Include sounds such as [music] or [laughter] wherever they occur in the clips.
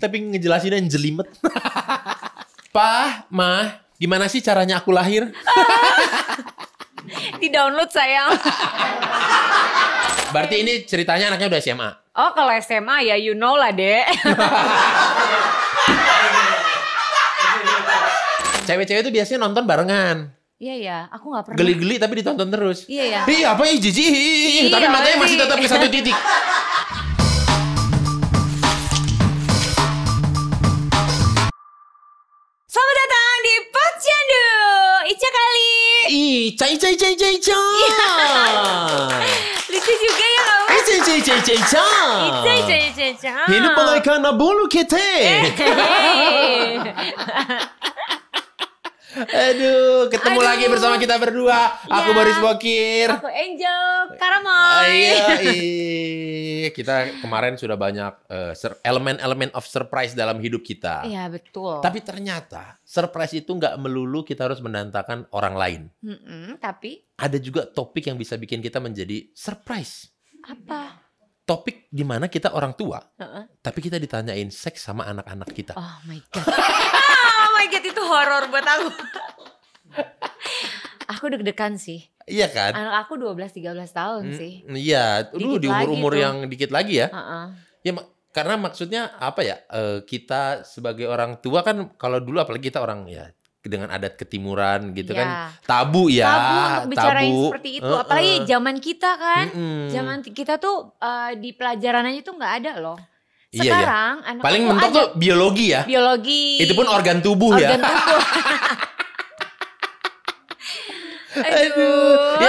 Tapi ngejelasinnya yang jelimet. Pak, Ma, gimana sih caranya aku lahir? [laughs] Di download sayang. Berarti ini ceritanya anaknya udah SMA. Oh, kalau SMA ya you know lah, deh. [laughs] Cewek-cewek itu biasanya nonton barengan. Iya ya, aku gak pernah. Geli-geli tapi ditonton terus. Iya ya. Iya, apa ya jijik. Tapi iya, matanya masih iya. tetap ke satu titik. [laughs] 一唱一唱一唱，你这就给啦！一唱一唱一唱，一唱一唱一唱，你都不来看那宝路克泰！嘿嘿，哈哈。Aduh, ketemu Aduh. lagi bersama kita berdua. Aku ya. Boris Bokir. Aku Angel Karamoy. Ah, iya, [laughs] iya, kita kemarin sudah banyak eh, elemen-elemen uh, of surprise dalam hidup kita. Iya, betul. Tapi ternyata surprise itu nggak melulu kita harus menantangkan orang lain. Mm -mm, tapi ada juga topik yang bisa bikin kita menjadi surprise. Apa? Topik dimana kita orang tua, uh -uh. tapi kita ditanyain seks sama anak-anak kita. Oh my god. [laughs] my itu horor buat aku. aku deg-degan sih. Iya kan? Anak aku 12 13 tahun hmm, sih. Iya, dulu di umur-umur yang dikit lagi ya. Uh -uh. Ya karena maksudnya apa ya? Eh, kita sebagai orang tua kan kalau dulu apalagi kita orang ya dengan adat ketimuran gitu ya. kan tabu ya tabu untuk bicarain tabu. seperti itu uh, uh. apalagi zaman kita kan mm -mm. zaman kita tuh uh, di pelajaran aja tuh nggak ada loh sekarang iya, iya. anak paling mentok tuh biologi ya. Biologi. Itu pun organ tubuh organ ya. Organ tubuh. [laughs]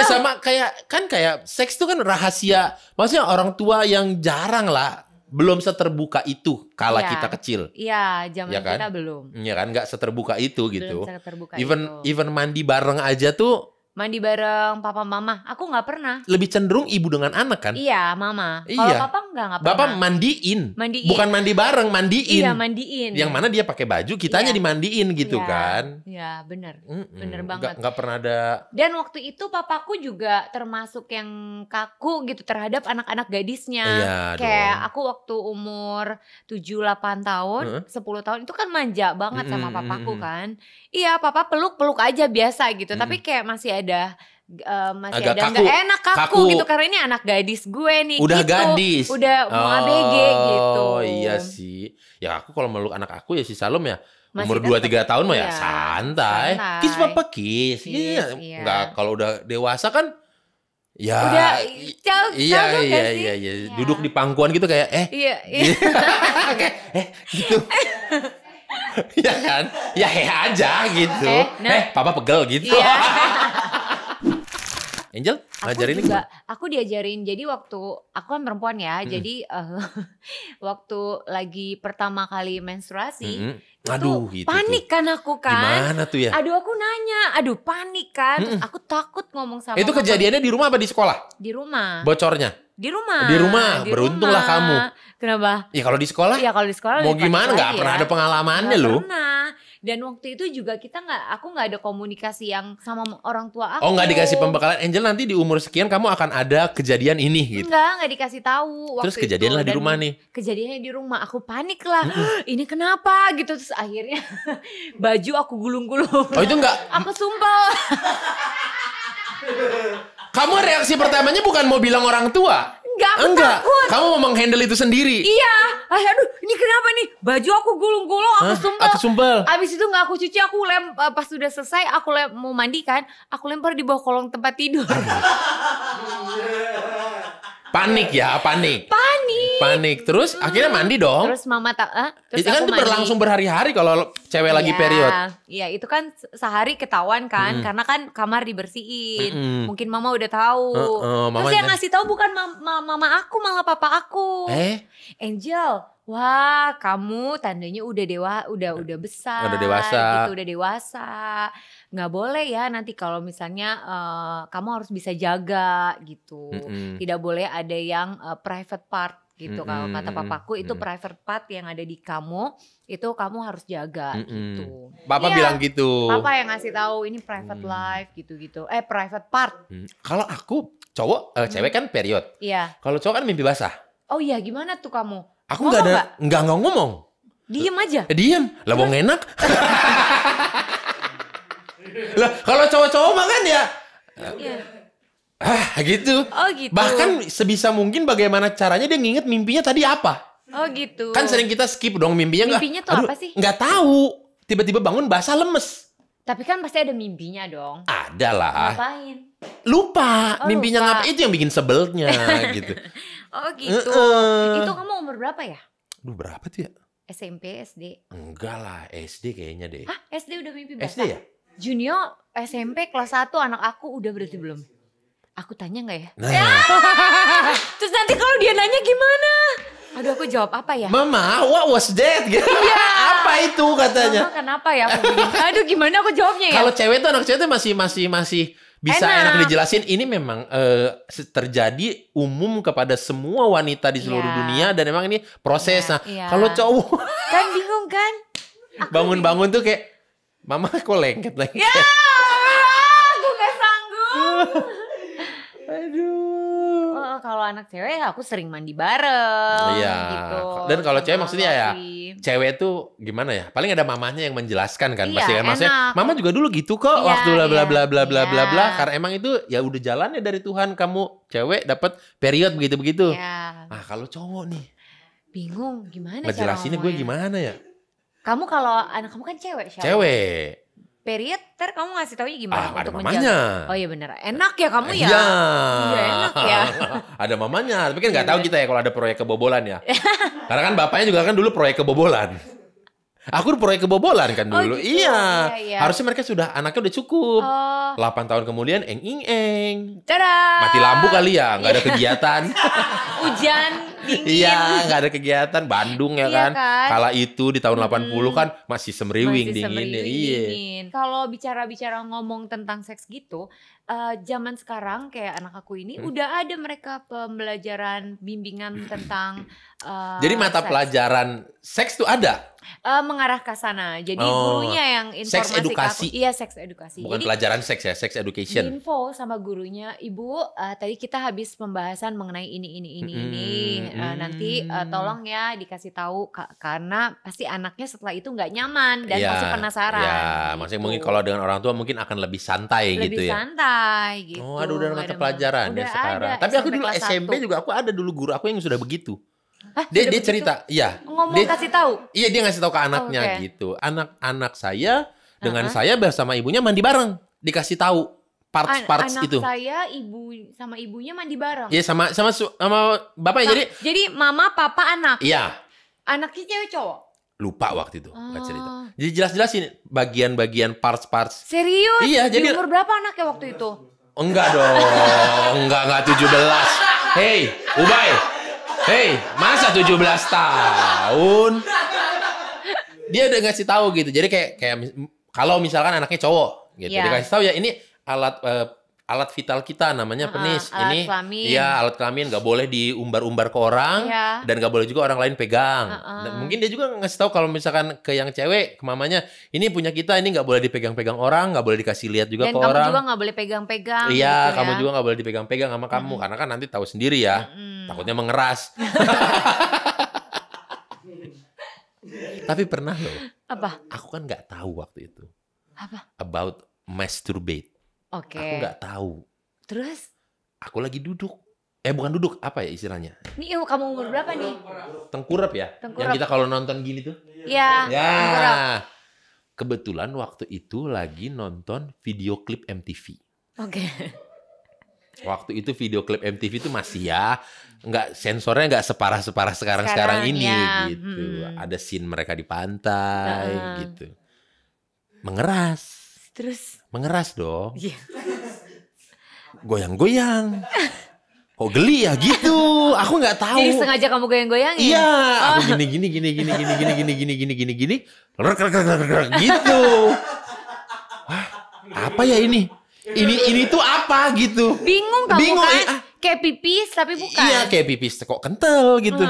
Aduh. Ya sama kayak kan kayak seks tuh kan rahasia. Maksudnya orang tua yang jarang lah belum seterbuka itu kala ya, kita kecil. Iya, zaman ya kan? kita belum. Iya kan nggak seterbuka itu gitu. belum gitu. Seterbuka even itu. even mandi bareng aja tuh mandi bareng papa mama. Aku nggak pernah. Lebih cenderung ibu dengan anak kan? Iya, mama. Iya. Kalau papa nggak nggak pernah. Bapak mandiin. Mandiin. Bukan mandi bareng, mandiin. Iya, mandiin. Yang mana dia pakai baju, kitanya iya. dimandiin gitu iya. kan? Iya, bener. Mm -mm. Bener banget. Nggak, pernah ada. Dan waktu itu papaku juga termasuk yang kaku gitu terhadap anak-anak gadisnya. Iya, Kayak dong. aku waktu umur tujuh delapan tahun, huh? 10 tahun itu kan manja banget mm -mm. sama papaku kan. Iya, papa peluk-peluk aja biasa gitu. Mm -mm. Tapi kayak masih ada ada Uh, masih Agak ada kaku. enak kaku, kaku gitu karena ini anak gadis gue nih udah gitu. gadis udah mau oh, ABG gitu oh iya sih ya aku kalau meluk anak aku ya si Salom ya masih umur dua tiga tahun mah ya, iya, santai. santai. Kiss papa kiss. Iya. iya. nggak kalau udah dewasa kan ya udah iya, iya, iya, iya, iya, iya. Duduk di pangkuan gitu kayak eh. Iya. iya. Oke, [laughs] eh gitu. [laughs] ya kan? Ya, ya aja gitu. Eh, nah. eh papa pegel gitu. Iya. [laughs] Angel, ngajarin aku juga, ini aku diajarin. Jadi waktu aku kan perempuan ya, hmm. jadi uh, [laughs] waktu lagi pertama kali menstruasi, hmm. aduh, gitu panik tuh. kan aku kan. Gimana tuh ya? Aduh aku nanya, aduh panik kan. Hmm. aku takut ngomong sama. Itu kejadiannya di rumah apa di sekolah? Di rumah. Bocornya? Di rumah. Di rumah. Di Beruntunglah rumah. kamu. Kenapa? Ya kalau di sekolah. Ya kalau di sekolah. Mau gimana? Gak ya. pernah ada pengalamannya loh. Pernah dan waktu itu juga kita nggak aku nggak ada komunikasi yang sama orang tua aku oh nggak dikasih pembekalan Angel nanti di umur sekian kamu akan ada kejadian ini gitu nggak nggak dikasih tahu waktu terus kejadian lah di rumah nih kejadiannya di rumah aku panik lah [gasps] ini kenapa gitu terus akhirnya [laughs] baju aku gulung-gulung oh itu nggak aku sumpah [laughs] Kamu reaksi pertamanya bukan mau bilang orang tua? Enggak, Enggak. takut. Kamu mau menghandle itu sendiri. Iya. Ay, aduh, ini kenapa nih? Baju aku gulung-gulung, aku sumpel. Aku sumpel. Abis itu nggak aku cuci, aku lem eh, pas sudah selesai, aku lem mau mandi kan, aku lempar di bawah kolong tempat tidur. [laughs] Panik ya, panik. Panik. Panik. Terus hmm. akhirnya mandi dong. Terus mama tak eh, terus Itu kan tuh berlangsung berhari-hari kalau cewek ya, lagi iya, period. Iya, itu kan sehari ketahuan kan hmm. karena kan kamar dibersihin. Hmm. Mungkin mama udah tahu. Uh, uh, mama terus yang ngasih tahu bukan mama, mama aku malah papa aku. Eh? Angel, wah kamu tandanya udah dewa udah udah besar udah dewasa gitu udah dewasa nggak boleh ya nanti kalau misalnya uh, kamu harus bisa jaga gitu mm-hmm. tidak boleh ada yang uh, private part gitu mm-hmm. kalau kata papaku itu mm-hmm. private part yang ada di kamu itu kamu harus jaga mm-hmm. gitu papa ya, bilang gitu papa yang ngasih tahu ini private mm. life gitu gitu eh private part mm. kalau aku cowok uh, cewek kan period iya yeah. kalau cowok kan mimpi basah oh iya gimana tuh kamu aku nggak ada nggak nggak ngomong diem aja diem lah enak [laughs] Lah, kalau cowok-cowok mah kan ya. Iya. Ah, gitu. Oh, gitu. Bahkan sebisa mungkin bagaimana caranya dia nginget mimpinya tadi apa. Oh, gitu. Kan sering kita skip dong mimpinya nggak Mimpinya tuh apa sih? nggak tahu. Tiba-tiba bangun bahasa lemes. Tapi kan pasti ada mimpinya dong. Ada lah. Lupa. Oh, mimpinya lupa. ngapain itu yang bikin sebelnya [laughs] gitu. Oh gitu. Uh, itu kamu umur berapa ya? lu berapa tuh ya? SMP, SD? Enggak lah, SD kayaknya deh. Hah, SD udah mimpi basah? SD ya? Junior SMP kelas 1 anak aku udah berarti belum? Aku tanya nggak ya? Nah. Ya. [laughs] Terus nanti kalau dia nanya gimana? Aduh aku jawab apa ya? Mama, what was that? Iya. [laughs] apa itu katanya? Mama kenapa ya aku [laughs] Aduh gimana aku jawabnya ya? Kalau cewek tuh anak cewek tuh masih masih masih bisa enak, enak dijelasin ini memang uh, terjadi umum kepada semua wanita di seluruh ya. dunia dan emang ini proses. Ya, nah, ya. kalau cowok kan bingung kan? Bangun-bangun tuh kayak Mama kok lengket lagi. Ya, aku gak sanggup. Aduh. Oh, kalau anak cewek aku sering mandi bareng iya. gitu. Dan kalau cewek maksudnya ya cewek tuh gimana ya? Paling ada mamanya yang menjelaskan kan iya, pasti kan maksudnya mama juga dulu gitu kok iya, waktu bla bla iya, bla bla bla bla iya. bla karena emang itu ya udah jalannya dari Tuhan kamu cewek dapat period begitu-begitu. Iya. Nah, kalau cowok nih bingung gimana Menjelasinnya gue gimana ya? Kamu kalau anak kamu kan cewek, siapa? Cewek period ter kamu ngasih taunya gimana ah, untuk ada mamanya. menjaga oh iya bener enak ya kamu ya iya ya, enak ya [laughs] ada mamanya tapi kan iya, nggak tahu kita ya kalau ada proyek kebobolan ya [laughs] karena kan bapaknya juga kan dulu proyek kebobolan Aku proyek kebobolan kan oh, dulu. Oh, gitu. iya. Iya, iya. Harusnya mereka sudah anaknya udah cukup. Oh. 8 tahun kemudian eng ing eng. Tada. Mati lampu kali ya, nggak ada iya. kegiatan. [laughs] Hujan. Iya, nggak ada kegiatan. Bandung ya iya kan. kan? Kala itu di tahun hmm. 80 kan masih semriwing dingin. Semriwing, iya. Kalau bicara-bicara ngomong tentang seks gitu, uh, zaman sekarang kayak anak aku ini hmm. udah ada mereka pembelajaran bimbingan tentang uh, Jadi mata seks. pelajaran seks tuh ada? uh, mengarah ke sana. Jadi oh, gurunya yang informasi seks edukasi. Aku, iya, seks edukasi. Bukan Jadi, pelajaran seks ya, seks education. Info sama gurunya, Ibu, uh, tadi kita habis pembahasan mengenai ini ini ini hmm, ini. Eh, eh, hmm. uh, nanti uh, tolong ya dikasih tahu karena pasti anaknya setelah itu nggak nyaman dan ya, pasti penasaran. Ya, gitu. maksudnya mungkin kalau dengan orang tua mungkin akan lebih santai gitu lebih gitu ya. Lebih santai gitu. Oh, aduh udah mata pelajaran ya udah ya sekarang. Tapi aku dulu SMP 1. juga aku ada dulu guru aku yang sudah begitu. Hah, dia dia cerita, iya. Ngomong dia, kasih tahu. Iya, dia ngasih tahu ke anaknya oh, okay. gitu. Anak-anak saya dengan uh -huh. saya bersama ibunya mandi bareng, dikasih tahu parts An parts anak itu. saya ibu sama ibunya mandi bareng. Iya sama sama sama bapak ya. jadi. Jadi mama papa anak. Iya. Anaknya cewek cowok. Lupa waktu itu nggak cerita. Ah. Jadi jelas-jelas ini bagian-bagian parts-parts. Serius? Iya Di jadi. umur berapa anaknya waktu itu? Enggak dong, enggak enggak belas. Hei, Ubay. Hei, masa tujuh belas tahun? Dia udah ngasih tahu gitu. Jadi kayak kayak kalau misalkan anaknya cowok gitu. Iya. Dia kasih tahu ya ini alat uh, alat vital kita namanya penis. alat ini kelamin. ya alat kelamin nggak boleh diumbar-umbar ke orang yeah. dan nggak boleh juga orang lain pegang. Uh, uh. Dan mungkin dia juga ngasih tahu kalau misalkan ke yang cewek, ke mamanya, ini punya kita, ini nggak boleh dipegang-pegang orang, nggak boleh dikasih lihat juga dan ke orang. kamu juga nggak boleh pegang-pegang. Iya, gitu ya. kamu juga nggak boleh dipegang-pegang sama kamu hmm. karena kan nanti tahu sendiri ya. hmm. Takutnya mengeras. [laughs] Tapi pernah loh. Apa? Aku kan nggak tahu waktu itu. Apa? About masturbate. Oke. Okay. Aku nggak tahu. Terus? Aku lagi duduk. Eh bukan duduk, apa ya istilahnya? Ini kamu umur berapa nih? Tengkurap ya? Tengkurap. Yang kita kalau nonton gini tuh? Iya. Ya. ya. Kebetulan waktu itu lagi nonton video klip MTV. Oke. Okay. Waktu itu video klip MTV itu masih ya nggak sensornya nggak separah-separah sekarang-sekarang sekarang, ini ya. gitu. Hmm. Ada scene mereka di pantai uh. gitu. Mengeras Terus? Mengeras dong. Iya. Goyang-goyang. Kok geli ya gitu? Aku nggak tahu. Jadi sengaja kamu goyang goyang Iya. Aku gini gini gini gini gini gini gini gini gini gini gini. gitu. Wah, apa ya ini? Ini ini tuh apa gitu? Bingung kamu Bingung, kan? Ya. Kayak pipis tapi bukan. Iya kayak pipis kok kental gitu.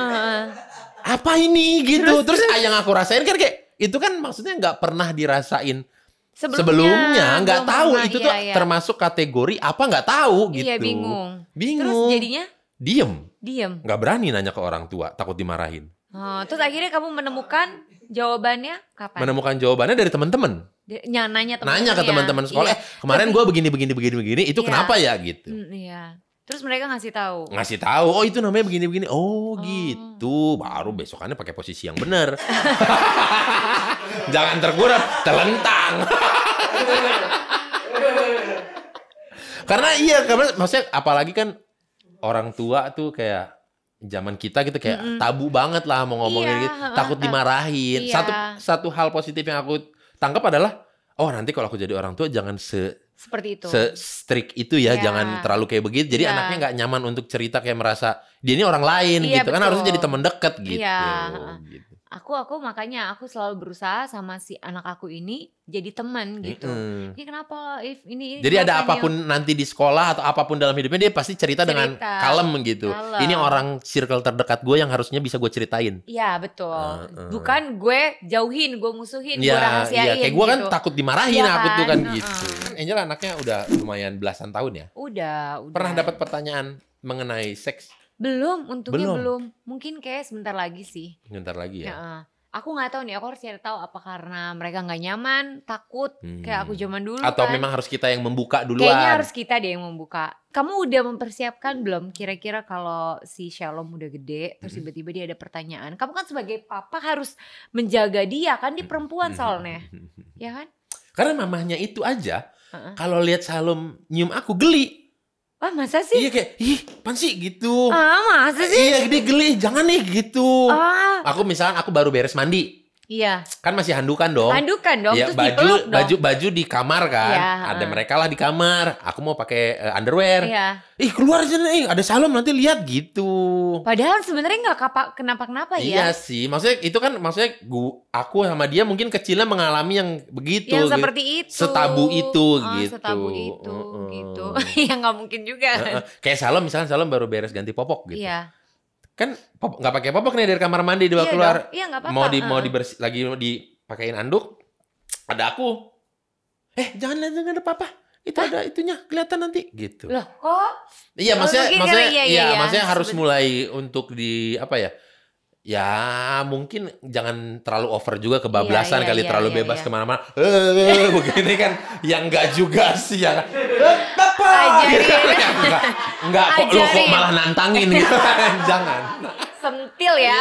Apa ini gitu? Terus, terus, terus yang aku rasain kan kayak itu kan maksudnya nggak pernah dirasain sebelumnya nggak tahu pernah, itu iya, tuh iya. termasuk kategori apa nggak tahu iya, gitu. Iya bingung. Bingung. Terus jadinya? Diem. Diem. Nggak berani nanya ke orang tua, takut dimarahin. Oh, terus akhirnya kamu menemukan jawabannya kapan? Menemukan jawabannya dari teman-teman. nanya nanya temen Nanya ke iya. teman-teman sekolah, iya. eh kemarin gue begini begini begini begini, itu iya. kenapa ya gitu? Mm, iya. Terus mereka ngasih tahu. Ngasih tahu, oh itu namanya begini-begini. Oh, oh, gitu. Baru besokannya pakai posisi yang benar. [laughs] Jangan tergurap telentang. [laughs] karena iya karena maksudnya apalagi kan orang tua tuh kayak zaman kita gitu kayak mm -hmm. tabu banget lah mau ngomongin yeah, gitu takut dimarahin yeah. satu satu hal positif yang aku tangkap adalah oh nanti kalau aku jadi orang tua jangan se seperti itu se strict itu ya yeah. jangan terlalu kayak begitu jadi yeah. anaknya nggak nyaman untuk cerita kayak merasa dia ini orang lain yeah, gitu betul. kan harusnya jadi teman deket iya, gitu. Yeah. gitu aku aku makanya aku selalu berusaha sama si anak aku ini jadi teman gitu. Mm. Ini kenapa if ini, ini Jadi ada apapun yang... nanti di sekolah atau apapun dalam hidupnya dia pasti cerita, cerita. dengan kalem gitu. Kalem. Ini orang circle terdekat gue yang harusnya bisa gue ceritain. Iya, betul. Uh, uh. Bukan gue jauhin, gue musuhin, ya, gue iya, rahasiain. Iya, kayak gue kan gitu. kan takut dimarahin ya, aku tuh kan uh, gitu. Angel anaknya udah lumayan belasan tahun ya? Udah, udah. Pernah dapat pertanyaan mengenai seks? Belum, untungnya belum. belum. Mungkin kayak sebentar lagi sih. Sebentar lagi ya. ya Aku nggak tahu nih, aku harus cari tahu apa karena mereka nggak nyaman, takut hmm. kayak aku hmm. zaman dulu. Atau kan. memang harus kita yang membuka duluan. Kayaknya harus kita deh yang membuka. Kamu udah mempersiapkan belum kira-kira kalau si Shalom udah gede, terus hmm. tiba-tiba dia ada pertanyaan. Kamu kan sebagai papa harus menjaga dia kan, di perempuan hmm. soalnya, [laughs] ya kan? Karena mamahnya itu aja, uh -uh. kalau lihat Shalom nyium aku geli. Ah masa sih? Iya kayak, ih pan sih gitu. Ah masa sih? Iya dia geli, jangan nih gitu. Ah. Aku misalnya aku baru beres mandi. Iya. Kan masih handukan dong. Handukan dong. Ya, terus baju dong. baju baju di kamar kan. Ya, ada uh. mereka lah di kamar. Aku mau pakai uh, underwear. Iya. Ih keluar aja nih. Ada salam nanti lihat gitu. Padahal sebenarnya nggak kapak kenapa kenapa ya. Iya sih. Maksudnya itu kan maksudnya gua aku sama dia mungkin kecilnya mengalami yang begitu. Yang gitu. seperti gitu. itu. Setabu itu oh, gitu. Setabu itu uh -uh. gitu. [laughs] yang nggak mungkin juga. Kayak salam misalnya salam baru beres ganti popok gitu. Iya kan nggak pakai popok nih dari kamar mandi dia iya keluar dong. iya, gak apa -apa. mau di mau dibersih lagi mau dipakein anduk ada aku eh jangan jangan ada papa itu Hah? ada itunya kelihatan nanti gitu loh kok iya maksudnya kan maksudnya maksudnya iya, iya, iya, maksudnya harus sebenernya. mulai untuk di apa ya ya mungkin jangan terlalu over juga kebablasan iya, iya, kali iya, terlalu iya, bebas iya. kemana-mana eh begini kan yang nggak juga sih ya [laughs] eh, apa enggak, enggak kok lo kok malah nantangin gitu. [laughs] Jangan. Sentil ya.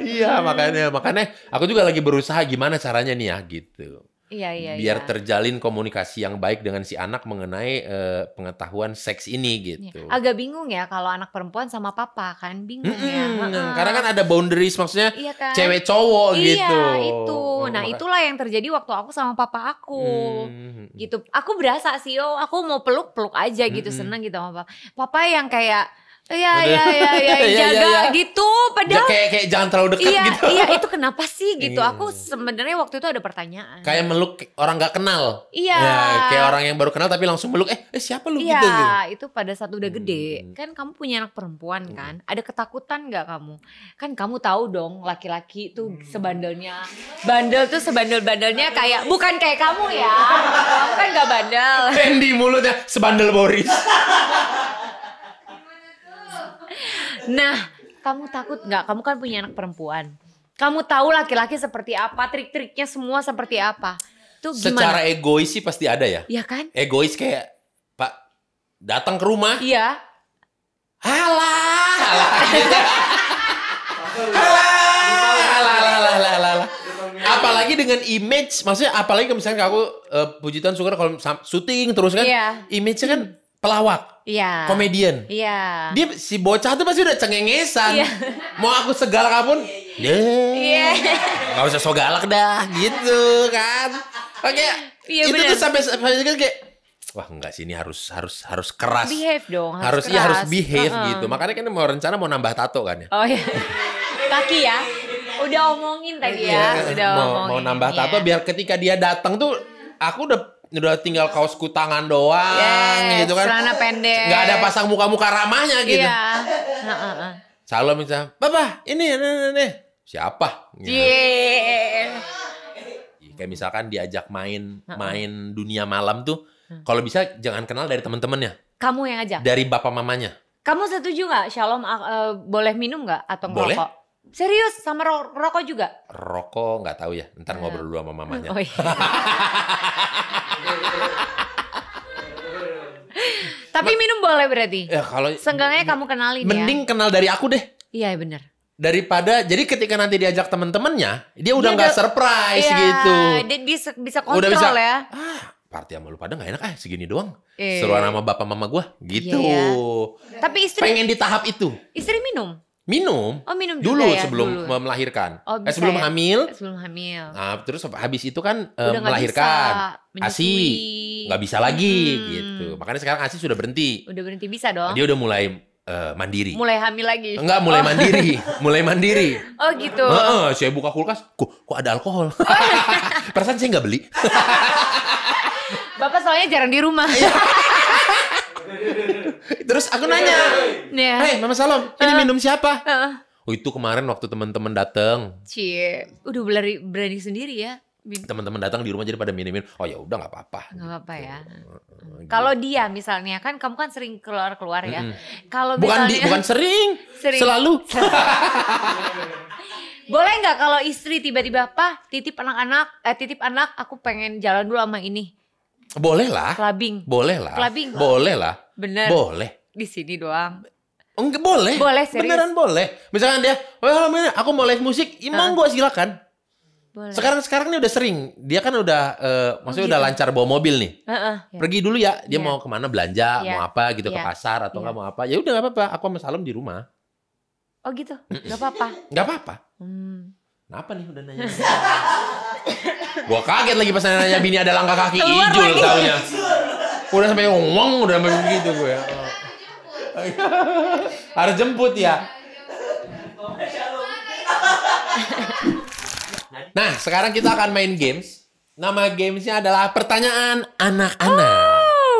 iya, makanya makanya aku juga lagi berusaha gimana caranya nih ya gitu. Iya iya. Biar iya. terjalin komunikasi yang baik dengan si anak mengenai uh, pengetahuan seks ini iya. gitu. Agak bingung ya kalau anak perempuan sama papa kan bingung hmm, ya. -uh. karena kan ada boundaries maksudnya iya kan? cewek cowok iya, gitu. Iya itu. Oh, nah itulah yang terjadi waktu aku sama papa aku. Hmm. Gitu. Aku berasa sih oh aku mau peluk peluk aja gitu hmm. seneng gitu sama papa. Papa yang kayak Iya, iya iya [laughs] iya iya jaga ya, ya. gitu padahal kayak kayak jangan terlalu dekat iya, gitu. Iya itu kenapa sih [laughs] gitu? Iya. Aku sebenarnya waktu itu ada pertanyaan. Kayak meluk orang gak kenal. Iya. Ya, kayak orang yang baru kenal tapi langsung meluk eh, eh siapa lu iya, gitu. Iya gitu. itu pada saat udah gede hmm. kan kamu punya anak perempuan hmm. kan ada ketakutan gak kamu? Kan kamu tahu dong laki-laki tuh hmm. sebandelnya bandel tuh sebandel-bandelnya kayak bukan kayak kamu ya kamu kan nggak bandel. Fendi mulutnya sebandel Boris. [laughs] nah, kamu takut nggak? Kamu kan punya anak perempuan. Kamu tahu laki-laki seperti apa, trik-triknya semua seperti apa. Tuh gimana? Secara egois sih pasti ada ya. Iya kan? Egois kayak Pak datang ke rumah. Iya. Halah, halah. [laughs] halah, halah, halah, Apalagi dengan image, maksudnya apalagi misalnya aku uh, puji suka kalau syuting terus kan, iya. image kan pelawak, iya. komedian. Iya. Dia si bocah tuh pasti udah cengengesan. Iya. Mau aku segalak apapun, ya. Iya. iya, iya. iya. Gak usah so galak dah, gitu kan. Oke. Iya, itu bener. tuh sampai sampai kan kayak wah enggak sih ini harus harus harus keras. Behave dong, harus, harus keras. Iya, harus behave uh -uh. gitu. Makanya kan mau rencana mau nambah tato kan ya. Oh iya. Kaki ya udah omongin tadi ya, ya. udah mau, omongin. Mau nambah tato ya. biar ketika dia datang tuh aku udah udah tinggal kaos kutangan doang yes, gitu kan. Celana pendek. Gak ada pasang muka-muka ramahnya gitu. Iya. Salam misalnya, Papa ini ini, ini, siapa? Gitu. Yeah. Iya, kayak misalkan diajak main main dunia malam tuh, kalau bisa jangan kenal dari temen-temennya, Kamu yang ajak. Dari bapak mamanya. Kamu setuju nggak Shalom uh, boleh minum nggak atau ngerokok? Boleh. Serius sama ro rokok juga? Rokok nggak tahu ya. Ntar nah. ngobrol dulu sama mamanya. Oh, iya. [laughs] Tapi minum boleh berarti. Ya kalau senggangnya kamu kenalin ya. mending ya. kenal dari aku deh. Iya benar. Daripada jadi ketika nanti diajak teman-temannya, dia udah nggak surprise iya, gitu. Dia bisa bisa kontrol udah bisa, ya. Ah, party sama lu pada nggak enak ah segini doang. Iya. Seruan sama bapak mama gue gitu. Iya, iya. Tapi istri pengen di tahap itu. Istri minum. Minum. Oh, minum dulu ya, sebelum dulu. melahirkan. Oh, eh sebelum ya? hamil. Eh, sebelum hamil. Nah, terus habis itu kan eh, Udah um, melahirkan. Bisa ASI nggak bisa lagi hmm. gitu. Makanya sekarang ASI sudah berhenti. Udah berhenti bisa dong. Nah, dia udah mulai uh, mandiri. Mulai hamil lagi. Enggak, mulai oh. mandiri, mulai mandiri. [laughs] Oh gitu. Heeh, saya buka kulkas, kok kok ada alkohol. Oh. [laughs] Perasaan saya nggak beli. Bapak soalnya jarang di rumah. Iya. [laughs] Terus aku nanya, yeah. hey, Mama Salom, ini minum siapa?" Uh. Oh, itu kemarin waktu teman-teman datang. Cie, udah berani, berani sendiri ya. Teman-teman datang di rumah jadi pada minum-minum. Oh ya udah nggak apa-apa. Nggak apa-apa gitu. ya. Gitu. Kalau dia misalnya kan kamu kan sering keluar-keluar ya. Mm -hmm. Kalau bukan di, bukan sering, sering. selalu. [laughs] Boleh nggak kalau istri tiba-tiba apa titip anak-anak, eh, titip anak aku pengen jalan dulu sama ini boleh lah. Clubbing. Boleh lah. Clubbing. Boleh lah. Bener. Boleh. Di sini doang. Enggak boleh. Boleh serius. Beneran boleh. Misalkan dia, oh, aku mau live musik, imang uh. gue silakan. Boleh. Sekarang sekarang ini udah sering. Dia kan udah, uh, maksudnya gitu. udah lancar bawa mobil nih. Uh -uh. Yeah. Pergi dulu ya. Dia yeah. mau kemana belanja, yeah. mau apa gitu yeah. ke iya. pasar atau iya. nggak yeah. mau apa. Ya udah nggak apa-apa. Aku sama Salom di rumah. Oh gitu, nggak apa-apa. Nggak apa-apa. Hmm. Kenapa nih udah nanya? [laughs] Gua kaget lagi pas nanya bini ada langkah kaki hijau, ijul lagi. taunya. Udah sampai ngomong udah sampai begitu gue. Ya. Harus jemput ya. Nah, sekarang kita akan main games. Nama gamesnya adalah pertanyaan anak-anak.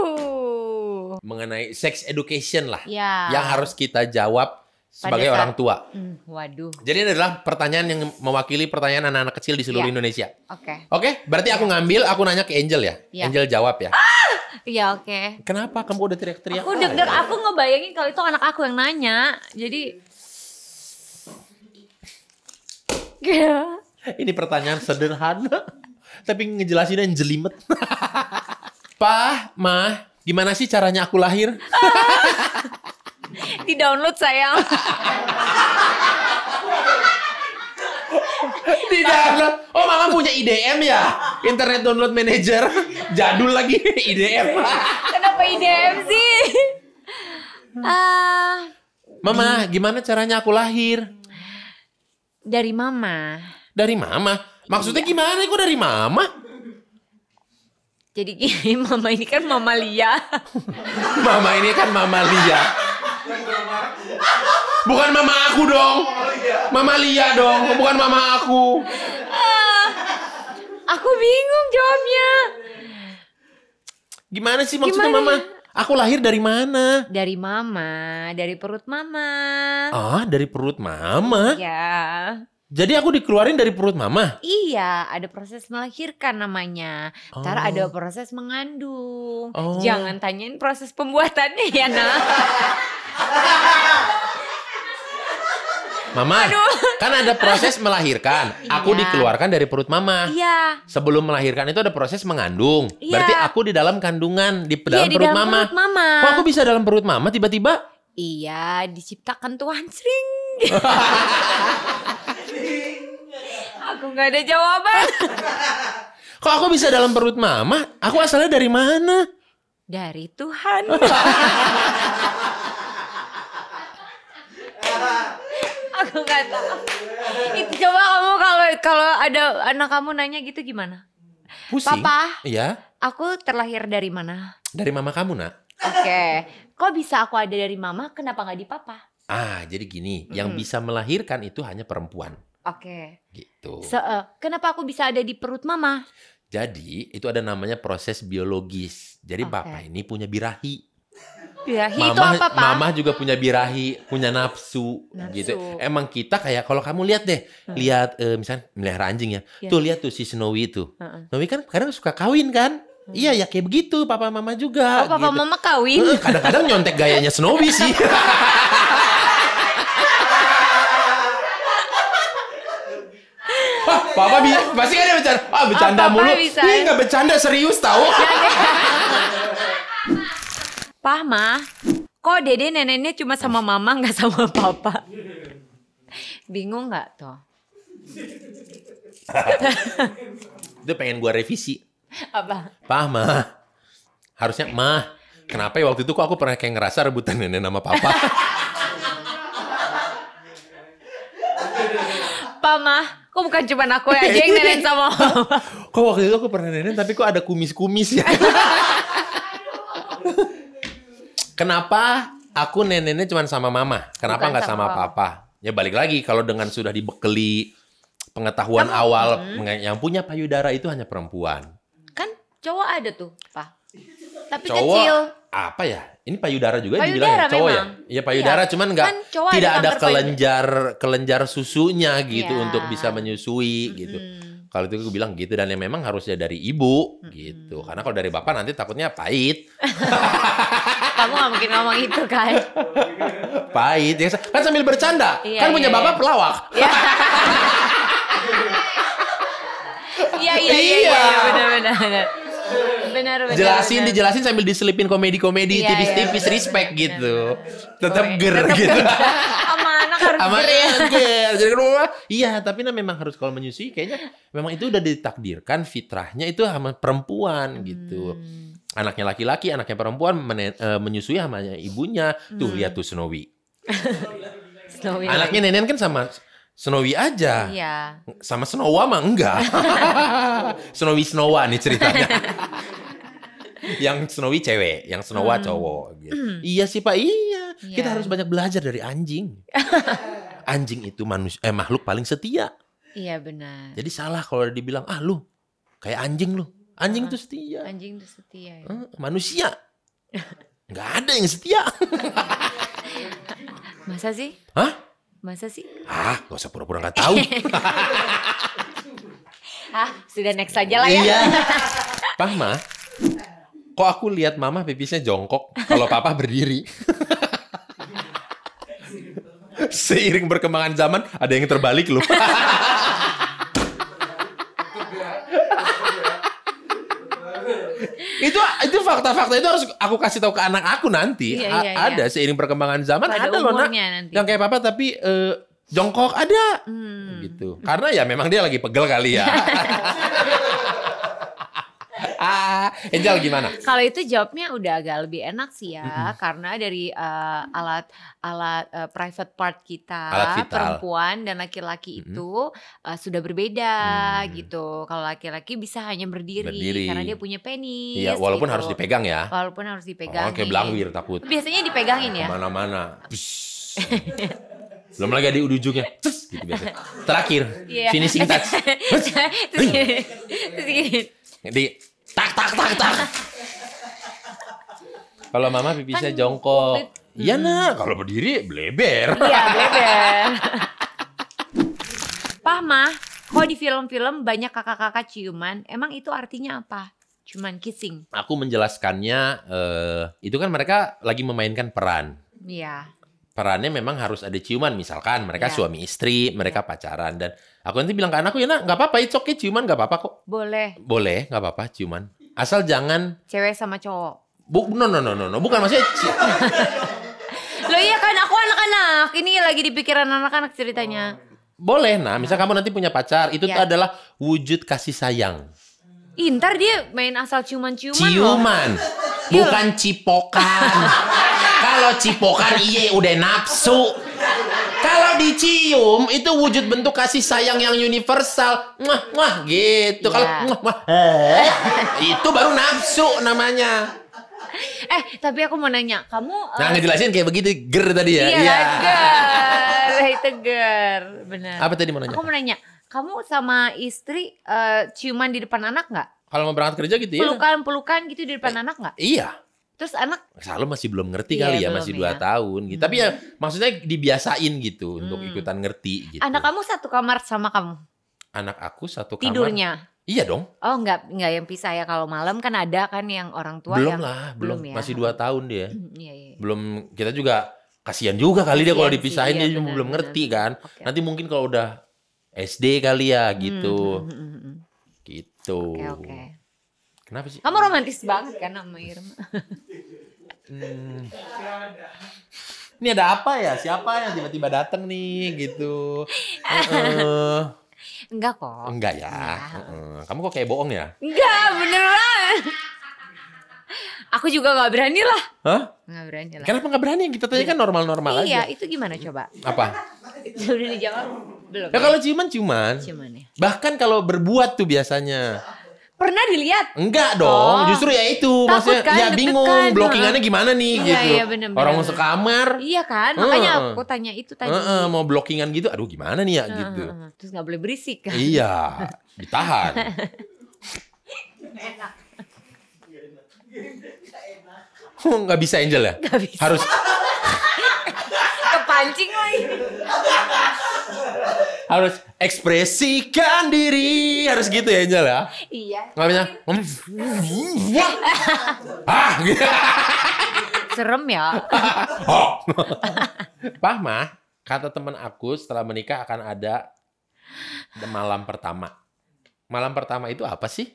Oh. Mengenai sex education lah. Ya. Yang harus kita jawab sebagai saat, orang tua. Hmm, waduh. Jadi ini adalah pertanyaan yang mewakili pertanyaan anak-anak kecil di seluruh yeah. Indonesia. Oke. Okay. Oke, okay? berarti yeah. aku ngambil, aku nanya ke Angel ya. Yeah. Angel jawab ya. Ah! Iya, oke. Okay. Kenapa kamu udah teriak-teriak? Aku deg-deg, ya? aku ngebayangin kalau itu anak aku yang nanya. Jadi [laughs] Ini pertanyaan sederhana, tapi ngejelasinnya jelimet. [laughs] Pak, Ma, gimana sih caranya aku lahir? Ah! [laughs] [laughs] Di download sayang. Di download. Oh mama punya IDM ya? Internet Download Manager. Jadul lagi [laughs] IDM. Kenapa IDM sih? Ah. Mama, gimana caranya aku lahir? Dari mama. Dari mama? Maksudnya iya. gimana? Kok dari mama? Jadi gini, [laughs] mama ini kan mama Lia. mama ini kan mama Lia. Bukan mama aku dong. Oh, iya. Mama Lia dong, bukan mama aku. Ah, aku bingung jawabnya. Gimana sih maksudnya Gimana? mama? Ya? Aku lahir dari mana? Dari mama, dari perut mama. Ah, dari perut mama? Iya. Jadi aku dikeluarin dari perut mama? Iya, ada proses melahirkan namanya. Oh. ada proses mengandung. Oh. Jangan tanyain proses pembuatannya ya, nak. [laughs] Mama, Aduh. kan ada proses melahirkan. [laughs] Aku iya. dikeluarkan dari perut mama. Iya. Sebelum melahirkan itu ada proses mengandung. Iya. Berarti aku di dalam kandungan di iya, dalam iya, perut dalam mama. Perut mama. Kok aku bisa dalam perut mama tiba-tiba? Iya, diciptakan Tuhan sering. [laughs] aku nggak ada jawaban. [laughs] Kok aku bisa dalam perut mama? Aku asalnya dari mana? Dari Tuhan. aku nggak tahu. Itu coba kamu kalau kalau ada anak kamu nanya gitu gimana? Pusing. Papa, iya. Aku terlahir dari mana? Dari mama kamu nak. Oke, okay. kok bisa aku ada dari mama? Kenapa nggak di papa? Ah, jadi gini, hmm yang bisa melahirkan itu hanya perempuan. Oke. Okay. Gitu. So, uh, eh, kenapa aku bisa ada di perut mama? Jadi itu ada namanya proses biologis. Jadi okay. bapak ini punya birahi. Birahi mama, itu apa, Pak? Mama juga punya birahi, punya nafsu, nafsu. gitu. Emang kita kayak kalau kamu lihat deh, hmm. lihat uh, misalnya melihara anjing ya. Yeah. Tuh lihat tuh si Snowy itu. Uh -uh. Snowy kan kadang suka kawin kan? Hmm. Iya ya kayak begitu papa mama juga. Oh, papa gitu. mama kawin. Eh, kadang-kadang nyontek gayanya Snowy sih. [laughs] papa bisa pasti kan dia bercanda. Ah, bercanda oh, mulu. Ini enggak bercanda serius tahu. Iya, iya. Pah, Ma. Kok dede neneknya cuma sama mama nggak sama papa? Bingung nggak tuh? Itu pengen gua revisi. Apa? Pah, Ma. Harusnya, Ma. Kenapa ya waktu itu kok aku pernah kayak ngerasa rebutan nenek nama papa? Pah Ma kok bukan cuma aku aja yang nenek sama mama. kok waktu itu aku pernah nenek, tapi kok ada kumis-kumis ya. [laughs] Kenapa aku neneknya cuma sama mama? Kenapa nggak sama, sama papa? Ya balik lagi kalau dengan sudah dibekeli pengetahuan Kamu, awal hmm. yang punya payudara itu hanya perempuan. Kan cowok ada tuh, Pak. Tapi cowok, kecil. Apa ya? Ini payudara juga payudara dibilang ya, cowok ya? memang. ya? Iya payudara iya. cuman nggak kan tidak ada kelenjar payudara. kelenjar susunya gitu ya. untuk bisa menyusui -hmm. gitu. Kalau itu aku bilang gitu dan yang memang harusnya dari ibu -hmm. gitu. Karena kalau dari bapak nanti takutnya pahit. [laughs] kamu gak mungkin ngomong itu kan. Pahit ya. Kan sambil bercanda. Iya, kan punya iya, bapak iya. pelawak. Iya. iya iya iya, iya, iya. benar benar. Benar, benar, jelasin benar. dijelasin sambil diselipin komedi-komedi iya, tipis-tipis iya, respect benar, gitu benar. tetap oh, ger gitu sama ya. anak harus ger jadi iya tapi nah memang harus kalau menyusui kayaknya memang itu udah ditakdirkan fitrahnya itu sama perempuan gitu hmm anaknya laki-laki, anaknya perempuan e, menyusui sama ibunya. Hmm. Tuh lihat tuh Snowy. [laughs] Snowy anaknya Nenen kan sama Snowy aja. Iya. Sama Snowa mah enggak. [laughs] Snowy Snowa nih ceritanya. yang Snowy cewek, yang Snowa hmm. cowok gitu. Hmm. Iya sih Pak, iya. Yeah. Kita harus banyak belajar dari anjing. [laughs] anjing itu manusia eh makhluk paling setia. Iya benar. Jadi salah kalau dibilang ah lu kayak anjing lu. Anjing itu setia. Anjing itu setia. Ya. Manusia. [laughs] Nggak ada yang setia. [laughs] Masa sih? Hah? Masa sih? Ah, gak usah pura-pura gak tahu. [laughs] ah, sudah next aja lah ya. Iya. Ma. kok aku lihat mama pipisnya jongkok kalau papa berdiri? Seiring perkembangan zaman, ada yang terbalik loh. fakta-fakta itu harus aku kasih tahu ke anak aku nanti. Iya, iya, iya, ada seiring perkembangan zaman Pada ada loh nak yang kayak papa tapi uh, jongkok ada hmm. gitu. Karena ya memang dia lagi pegel kali ya. [laughs] Angel gimana? Kalau itu jawabnya udah agak lebih enak sih ya, mm -hmm. karena dari uh, alat alat uh, private part kita alat perempuan dan laki-laki mm -hmm. itu uh, sudah berbeda mm. gitu. Kalau laki-laki bisa hanya berdiri, berdiri karena dia punya penis. Iya, walaupun gitu. harus dipegang ya. Walaupun harus dipegang. Oh, kayak belangwir takut. Biasanya dipegangin ya. Mana-mana. [laughs] belum lagi di ujungnya gitu terakhir yeah. finishing touch [laughs] terus, gini tak tak tak tak. Kalau mama pipisnya kan, jongkok. Iya hmm. nah, kalau berdiri bleber. Iya, bleber. [laughs] Pah mah, kok di film-film banyak kakak-kakak ciuman, emang itu artinya apa? Cuman kissing. Aku menjelaskannya, uh, itu kan mereka lagi memainkan peran. Iya perannya memang harus ada ciuman misalkan mereka ya. suami istri mereka ya. pacaran dan aku nanti bilang ke anakku ya nak nggak apa-apa itu oke ciuman nggak apa-apa kok boleh boleh nggak apa-apa ciuman asal jangan cewek sama cowok bu no no no no, no. bukan maksudnya [laughs] lo iya kan aku anak-anak ini lagi di pikiran anak-anak ceritanya boleh nah misal iya. kamu nanti punya pacar itu ya. tuh iya. adalah wujud kasih sayang Intar dia main asal ciuman-ciuman Ciuman. ciuman. Bukan cipokan. [laughs] Kalau cipokan iye udah nafsu. Kalau dicium itu wujud bentuk kasih sayang yang universal. Mah mah gitu. Kalau iya. mah wah, eh, itu baru nafsu namanya. Eh, tapi aku mau nanya, kamu eh, Nah, uh, ngejelasin kayak begitu ger tadi ya. Iya, iya. ger, [laughs] Itu tegar. Benar. Apa tadi mau nanya? Aku mau nanya, kamu sama istri uh, ciuman di depan anak nggak? Kalau mau berangkat kerja gitu ya. Pelukan-pelukan gitu di depan eh, anak nggak? Iya. Terus anak selalu masih belum ngerti iya, kali ya, masih 2 ya. tahun gitu. Hmm. Tapi ya maksudnya dibiasain gitu hmm. untuk ikutan ngerti gitu. Anak kamu satu kamar sama kamu? Anak aku satu kamar. Tidurnya. Iya dong. Oh, enggak enggak yang pisah ya kalau malam kan ada kan yang orang tua belum yang lah, belum, ya. masih 2 tahun dia. Hmm, iya, iya. Belum kita juga kasihan juga kali kasian dia kalau dipisahin sih, iya, dia bener, belum bener. ngerti kan. Okay. Nanti mungkin kalau udah SD kali ya gitu. Hmm. hmm, hmm gitu. Oke, okay, oke. Okay. Kenapa sih? Kamu romantis banget kan sama Irma. hmm. Ini ada apa ya? Siapa yang tiba-tiba datang nih gitu? uh [laughs] Enggak kok. Oh, enggak ya. Kamu kok kayak bohong ya? Enggak, beneran. Aku juga gak berani lah. Hah? Gak berani lah. Kenapa gak berani? Kita tanya kan normal-normal iya, aja. Iya, itu gimana coba? Apa? Sudah [laughs] dijawab belum? Ya, ya? kalau ciuman ciuman. Ciuman ya. Bahkan kalau berbuat tuh biasanya pernah dilihat? Enggak dong, oh. justru ya itu Takut maksudnya kan, ya bingung kan, gimana nih iya, gitu. Iya, bener, Orang bener. sekamar. Iya kan, uh, makanya aku tanya itu tadi. Uh, uh, mau blockingan gitu, aduh gimana nih ya uh, gitu. Uh, terus nggak boleh berisik kan? Iya, ditahan. Enak. [laughs] Oh, nggak bisa Angel ya? Gak bisa. Harus. [laughs] Kepancing lagi harus ekspresikan diri harus gitu ya Angel ya iya nggak bisa iya. ah gitu. serem ya [laughs] oh. pah mah kata teman aku setelah menikah akan ada malam pertama malam pertama itu apa sih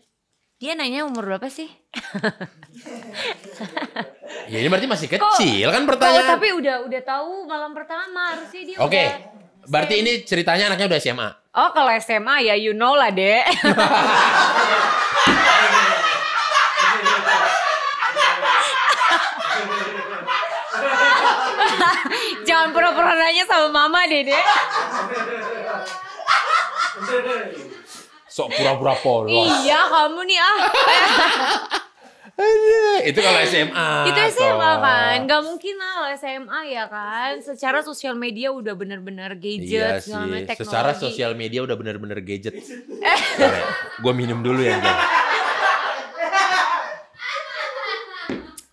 dia nanya umur berapa sih? ya ini berarti masih kecil kan kok, kan pertanyaan. tapi udah udah tahu malam pertama harusnya dia Oke. Okay. Berarti ini ceritanya anaknya udah SMA. Oh, kalau SMA ya you know lah, Dek. Jangan pura-pura nanya sama mama, Dede. Sok pura-pura polos. Iya, kamu nih ah itu kalau SMA. Itu SMA kok. kan, gak mungkin lah kalau SMA ya kan. Secara sosial media udah bener-bener gadget, iya sih. Secara sosial media udah bener-bener gadget. [laughs] gue minum dulu ya.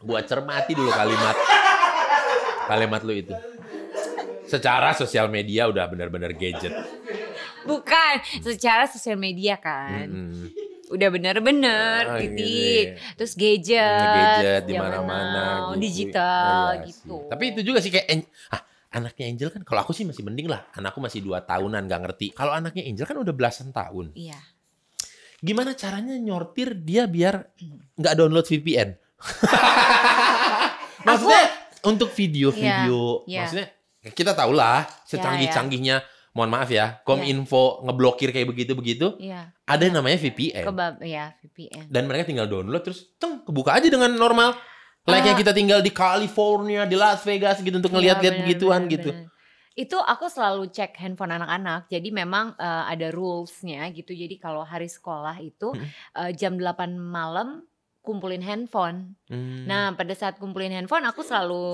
Gue cermati dulu kalimat kalimat lu itu. Secara sosial media udah bener-bener gadget. Bukan, secara sosial media kan. Mm -hmm udah bener-bener nah, titik gitu terus gadget iya, gadget di mana-mana gitu. digital ya, gitu sih. tapi itu juga sih kayak ah, anaknya Angel kan kalau aku sih masih mending lah anakku masih dua tahunan gak ngerti kalau anaknya Angel kan udah belasan tahun iya gimana caranya nyortir dia biar nggak download VPN [laughs] maksudnya aku, untuk video-video iya, iya. maksudnya kita tahu lah iya, secanggih-canggihnya mohon maaf ya, kominfo iya. yeah. ngeblokir kayak begitu-begitu. Yeah. Ada yang namanya VPN. Kebab, ya, VPN. Dan mereka tinggal download terus teng kebuka aja dengan normal. Like uh, ah. kita tinggal di California, di Las Vegas gitu untuk iya, ngeliat lihat begituan bener, gitu. Bener. Itu aku selalu cek handphone anak-anak. Jadi memang uh, ada rulesnya gitu. Jadi kalau hari sekolah itu hmm. uh, jam 8 malam kumpulin handphone. Hmm. Nah, pada saat kumpulin handphone aku selalu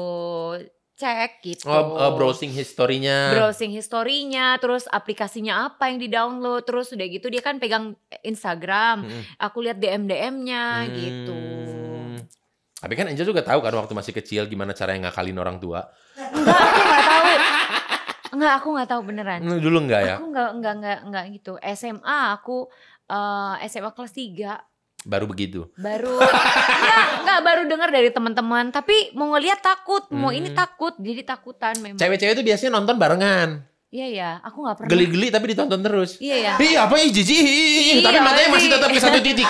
cek gitu. Oh, uh, browsing historinya. Browsing historinya, terus aplikasinya apa yang di download, terus udah gitu dia kan pegang Instagram, hmm. aku lihat DM DM-nya hmm. gitu. Tapi kan Angel juga tahu kan waktu masih kecil gimana cara yang ngakalin orang tua. Enggak, aku nggak tahu. Enggak, aku nggak tahu beneran. Dulu enggak ya? Aku enggak enggak enggak enggak gitu. SMA aku uh, eh, SMA kelas 3 baru begitu baru enggak [laughs] iya, enggak baru dengar dari teman-teman tapi mau ngeliat takut mau hmm. ini takut jadi takutan memang cewek-cewek itu biasanya nonton barengan Iya ya, aku nggak pernah. Geli-geli tapi ditonton terus. Iya ya. Iya apa ih jijik, iya, tapi matanya masih iya. tetap di satu titik.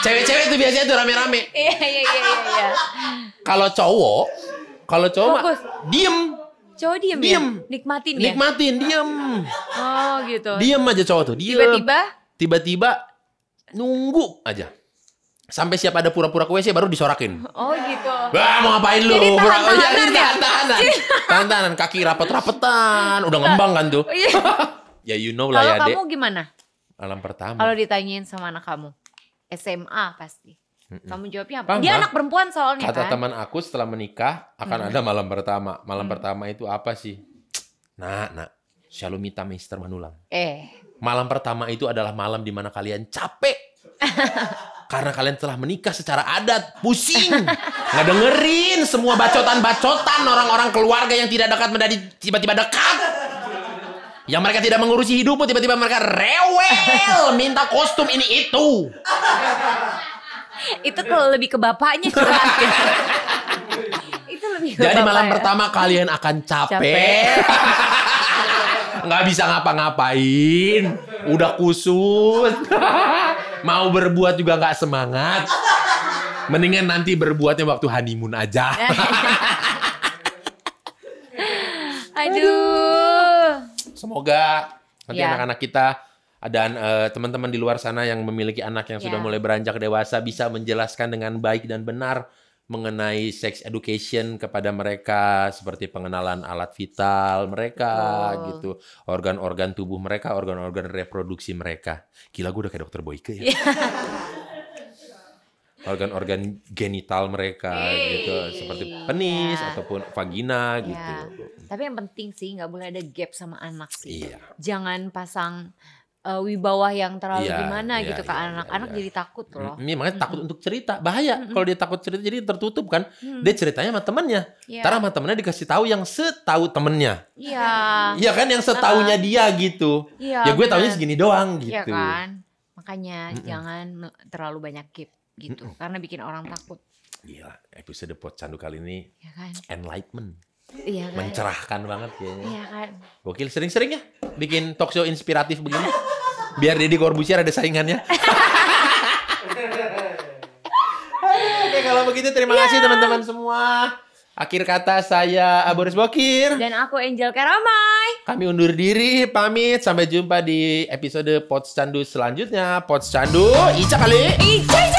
Cewek-cewek itu biasanya tuh rame-rame. [laughs] Iya, iya iya iya iya. Kalau cowok, kalau cowok Fokus. diem. Cowok diem, ya? diem. ya? Nikmatin, Nikmatin ya? Nikmatin, diem. Oh gitu. Diem aja cowok tuh, diem. Tiba-tiba? Tiba-tiba nunggu aja sampai siap ada pura-pura kue sih baru disorakin. Oh gitu. Wah mau ngapain lu? Jadi tahan tahanan, ya, tahanan. [laughs] Iya. Tahanan. tahan tahanan. Kaki rapet-rapetan. Udah ngembang kan tuh. Iya. [laughs] ya you know lah Kalo ya dek. kamu gimana? Alam pertama. Kalau ditanyain sama anak kamu. SMA pasti. Kamu jawabnya apa? Dia anak perempuan soalnya kata kan. Kata teman aku setelah menikah akan ada malam pertama. Malam pertama itu apa sih? Nah, nah. Shalomita Mister Manulang. Eh, Malam pertama itu adalah malam di mana kalian capek. [laughs] Karena kalian telah menikah secara adat, pusing. Nggak dengerin semua bacotan-bacotan orang-orang keluarga yang tidak dekat menjadi tiba-tiba dekat. Yang mereka tidak mengurusi hidupmu, tiba-tiba mereka rewel, minta kostum ini itu. itu kalau lebih ke bapaknya [laughs] itu lebih ke Jadi malam ya. pertama kalian akan capek. capek nggak bisa ngapa-ngapain, udah kusut, [laughs] mau berbuat juga nggak semangat. Mendingan nanti berbuatnya waktu honeymoon aja. [laughs] Aduh. Semoga nanti anak ya. anak-anak kita dan uh, teman-teman di luar sana yang memiliki anak yang ya. sudah mulai beranjak dewasa bisa menjelaskan dengan baik dan benar mengenai sex education kepada mereka seperti pengenalan alat vital mereka oh. gitu organ-organ tubuh mereka organ-organ reproduksi mereka gila gue udah kayak dokter Boyke ya iya. [laughs] organ-organ genital mereka hey. gitu seperti iya. penis yeah. ataupun vagina yeah. gitu iya. tapi yang penting sih nggak boleh ada gap sama anak sih gitu. yeah. jangan pasang uh, wibawa yang terlalu yeah, gimana yeah, gitu yeah, ke iya, anak-anak yeah, yeah. jadi takut loh. Ini iya, makanya mm. takut untuk cerita bahaya. Mm. Kalau dia takut cerita jadi tertutup kan. Mm. Dia ceritanya sama temannya. Yeah. sama temannya dikasih tahu yang setahu temennya. Iya. Iya kan yang setahunya uh, ah. dia gitu. Yeah, ya gue tahunya segini doang iya gitu. Iya kan. Makanya mm jangan terlalu banyak keep gitu mm karena bikin orang takut. Gila, episode pocandu candu kali ini ya kan? enlightenment. Iya kan? Mencerahkan banget kayaknya. Iya kan? Gokil sering-sering ya bikin talk show inspiratif begini biar Deddy Corbusier ada saingannya [laughs] Oke kalau begitu terima yeah. kasih teman-teman semua Akhir kata saya Aboris Bokir dan aku Angel Karamai. Kami undur diri, pamit sampai jumpa di episode Pots Candu selanjutnya. Pots Candu, Ica kali. Ica.